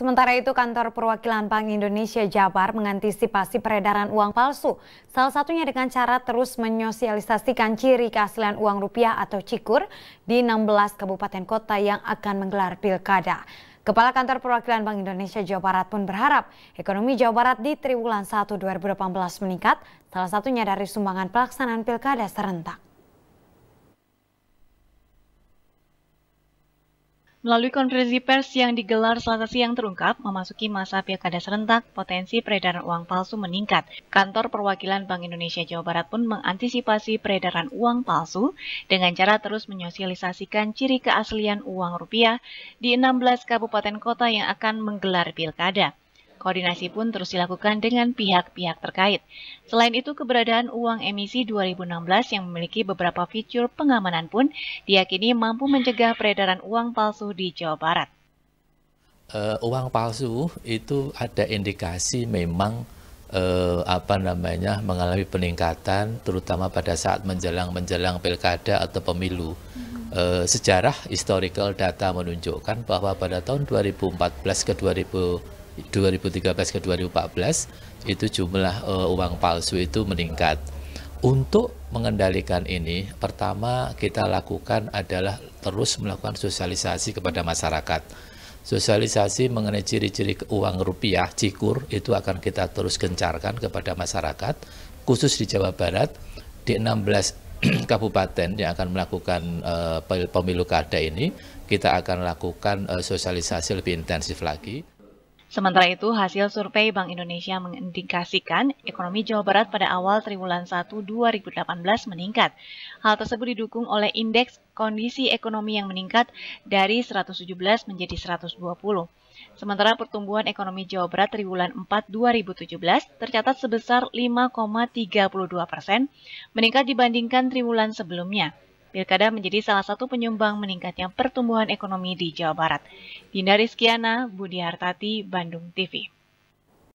Sementara itu, kantor perwakilan Bank Indonesia Jabar mengantisipasi peredaran uang palsu, salah satunya dengan cara terus menyosialisasikan ciri keaslian uang rupiah atau cikur di 16 kabupaten kota yang akan menggelar pilkada. Kepala Kantor Perwakilan Bank Indonesia Jawa Barat pun berharap ekonomi Jawa Barat di triwulan 1 2018 meningkat, salah satunya dari sumbangan pelaksanaan pilkada serentak. Melalui konferensi pers yang digelar selasa siang terungkap, memasuki masa pilkada serentak, potensi peredaran uang palsu meningkat. Kantor Perwakilan Bank Indonesia Jawa Barat pun mengantisipasi peredaran uang palsu dengan cara terus menyosialisasikan ciri keaslian uang rupiah di 16 kabupaten kota yang akan menggelar pilkada. Koordinasi pun terus dilakukan dengan pihak-pihak terkait. Selain itu, keberadaan uang emisi 2016 yang memiliki beberapa fitur pengamanan pun diyakini mampu mencegah peredaran uang palsu di Jawa Barat. Uh, uang palsu itu ada indikasi memang uh, apa namanya mengalami peningkatan terutama pada saat menjelang menjelang pilkada atau pemilu Uh, sejarah historical data menunjukkan bahwa pada tahun 2014 ke 2015 2013 ke 2014 itu jumlah uh, uang palsu itu meningkat. Untuk mengendalikan ini, pertama kita lakukan adalah terus melakukan sosialisasi kepada masyarakat. Sosialisasi mengenai ciri-ciri uang rupiah, cikur, itu akan kita terus gencarkan kepada masyarakat, khusus di Jawa Barat, di 16 kabupaten yang akan melakukan uh, pemilu kada ini, kita akan lakukan uh, sosialisasi lebih intensif lagi. Sementara itu, hasil survei Bank Indonesia mengindikasikan ekonomi Jawa Barat pada awal triwulan 1 2018 meningkat. Hal tersebut didukung oleh indeks kondisi ekonomi yang meningkat dari 117 menjadi 120. Sementara pertumbuhan ekonomi Jawa Barat triwulan 4 2017 tercatat sebesar 5,32 persen, meningkat dibandingkan triwulan sebelumnya. Pilkada menjadi salah satu penyumbang meningkatnya pertumbuhan ekonomi di Jawa Barat. Dinda Rizkiana, Budi Hartati, Bandung TV.